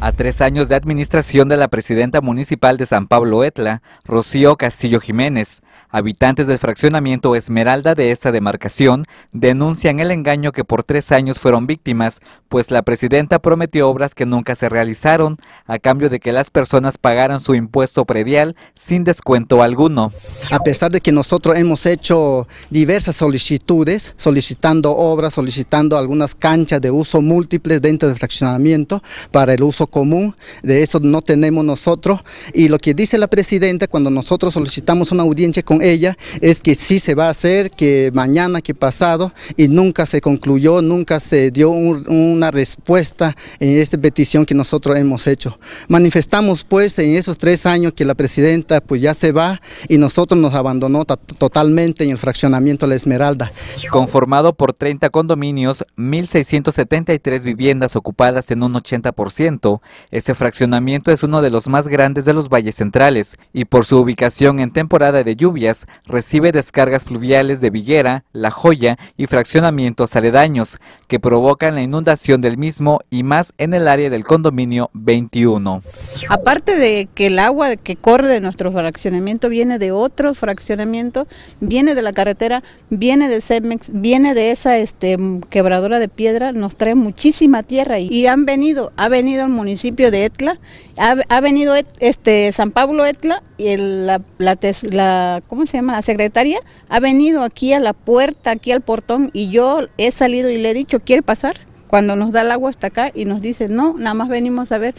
A tres años de administración de la presidenta municipal de San Pablo Etla, Rocío Castillo Jiménez, habitantes del fraccionamiento Esmeralda de esta demarcación denuncian el engaño que por tres años fueron víctimas, pues la presidenta prometió obras que nunca se realizaron, a cambio de que las personas pagaran su impuesto predial sin descuento alguno. A pesar de que nosotros hemos hecho diversas solicitudes, solicitando obras, solicitando algunas canchas de uso múltiples dentro del fraccionamiento para el uso común, de eso no tenemos nosotros. Y lo que dice la presidenta cuando nosotros solicitamos una audiencia con ella es que sí se va a hacer, que mañana, que pasado, y nunca se concluyó, nunca se dio una respuesta en esta petición que nosotros hemos hecho. Manifestamos pues en esos tres años que la presidenta pues ya se va y nosotros nos abandonó totalmente en el fraccionamiento La Esmeralda. Conformado por 30 condominios, 1.673 viviendas ocupadas en un 80%, este fraccionamiento es uno de los más grandes de los valles centrales y por su ubicación en temporada de lluvias recibe descargas pluviales de Viguera, La Joya y fraccionamientos aledaños que provocan la inundación del mismo y más en el área del condominio 21. Aparte de que el agua que corre de nuestro fraccionamiento viene de otro fraccionamiento, viene de la carretera, viene de Cemex, viene de esa este, quebradora de piedra, nos trae muchísima tierra y, y han venido, ha venido el municipio municipio de Etla. Ha, venido este San Pablo Etla y la, la, ¿cómo se llama? secretaria ha venido aquí a la puerta, aquí al portón y yo he salido y le he dicho, ¿quiere pasar? Cuando nos da el agua hasta acá y nos dice, no, nada más venimos a ver.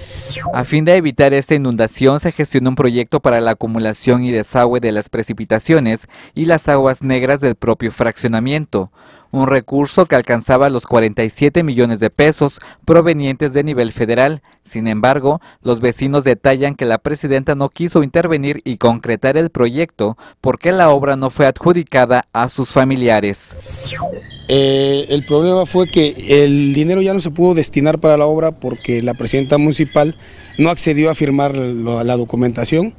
A fin de evitar esta inundación, se gestiona un proyecto para la acumulación y desagüe de las precipitaciones y las aguas negras del propio fraccionamiento un recurso que alcanzaba los 47 millones de pesos provenientes de nivel federal. Sin embargo, los vecinos detallan que la presidenta no quiso intervenir y concretar el proyecto porque la obra no fue adjudicada a sus familiares. Eh, el problema fue que el dinero ya no se pudo destinar para la obra porque la presidenta municipal no accedió a firmar la documentación.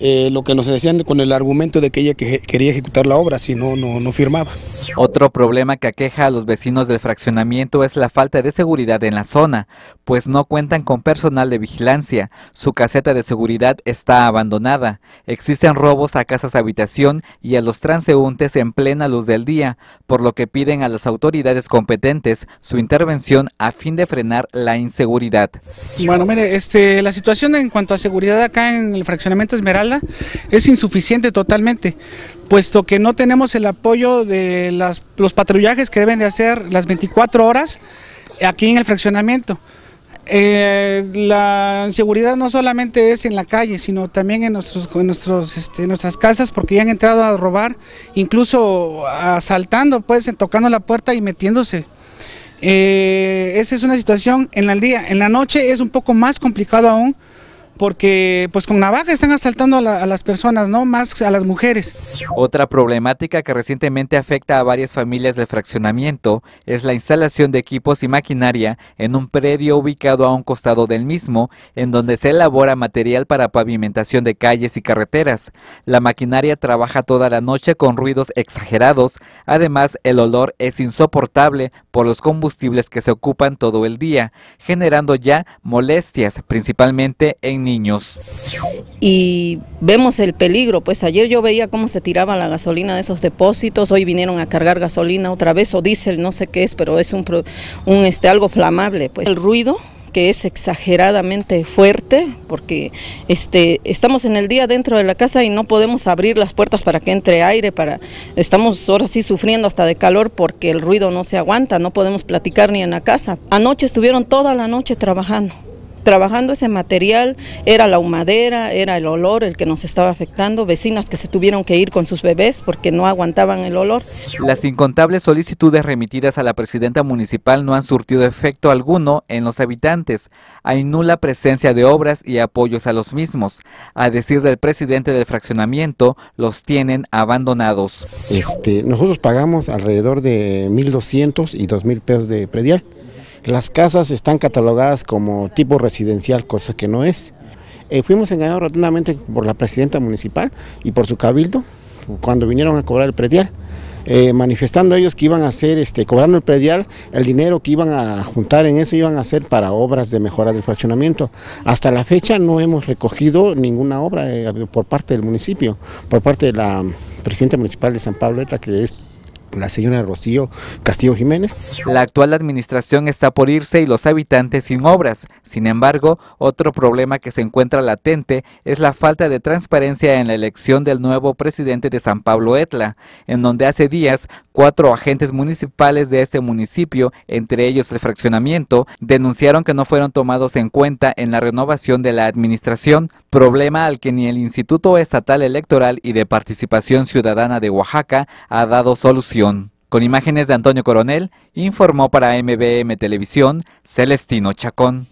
Eh, lo que nos decían con el argumento de que ella que quería ejecutar la obra, si no, no, firmaba. Otro problema que aqueja a los vecinos del fraccionamiento es la falta de seguridad en la zona, pues no cuentan con personal de vigilancia, su caseta de seguridad está abandonada, existen robos a casas habitación y a los transeúntes en plena luz del día, por lo que piden a las autoridades competentes su intervención a fin de frenar la inseguridad. Bueno, mire, este, la situación en cuanto a seguridad acá en el fraccionamiento Esmeralda es insuficiente totalmente, puesto que no tenemos el apoyo de los patrullajes que deben de hacer las 24 horas aquí en el fraccionamiento. Eh, la seguridad no solamente es en la calle, sino también en, nuestros, nuestros, este, nuestras casas, porque ya han entrado a robar, incluso asaltando, pues, tocando la puerta y metiéndose. Eh, esa es una situación en la día. En la noche es un poco más complicado aún, porque pues con navaja están asaltando a, las personas, no más a las mujeres. Otra problemática que recientemente afecta a varias familias del fraccionamiento es la instalación de equipos y maquinaria en un predio ubicado a un costado del mismo, en donde se elabora material para pavimentación de calles y carreteras. La maquinaria trabaja toda la noche con ruidos exagerados, además el olor es insoportable por los combustibles que se ocupan todo el día, generando ya molestias, principalmente en niños. Y vemos el peligro, pues ayer yo veía cómo se tiraba la gasolina de esos depósitos, hoy vinieron a cargar gasolina otra vez o diésel, no sé qué es, pero es un, un este algo flamable, pues el ruido que es exageradamente fuerte porque este estamos en el día dentro de la casa y no podemos abrir las puertas para que entre aire para estamos ahora sí sufriendo hasta de calor porque el ruido no se aguanta, no podemos platicar ni en la casa. Anoche estuvieron toda la noche trabajando trabajando ese material, era la humadera, era el olor el que nos estaba afectando, vecinas que se tuvieron que ir con sus bebés porque no aguantaban el olor. Las incontables solicitudes remitidas a la presidenta municipal no han surtido efecto alguno en los habitantes. Hay nula presencia de obras y apoyos a los mismos. A decir del presidente del fraccionamiento, los tienen abandonados. Este, nosotros pagamos alrededor de 1.200 y 2.000 pesos de predial. Las casas están catalogadas como tipo residencial, cosa que no es. Eh, fuimos engañados rotundamente por la presidenta municipal y por su cabildo cuando vinieron a cobrar el predial. Eh, manifestando ellos que iban a hacer, este, cobrando el predial, el dinero que iban a juntar en eso iban a hacer para obras de mejora del fraccionamiento. Hasta la fecha no hemos recogido ninguna obra eh, por parte del municipio, por parte de la presidenta municipal de San Pablo, que es la señora Rocío Castillo Jiménez. La actual administración está por irse y los habitantes sin obras. Sin embargo, otro problema que se encuentra latente es la falta de transparencia en la elección del nuevo presidente de San Pablo Etla, en donde hace días cuatro agentes municipales de este municipio, entre ellos el fraccionamiento, denunciaron que no fueron tomados en cuenta en la renovación de la administración, problema al que ni el Instituto Estatal Electoral y de Participación Ciudadana de Oaxaca ha dado solución. Con imágenes de Antonio Coronel, informó para MBM Televisión Celestino Chacón.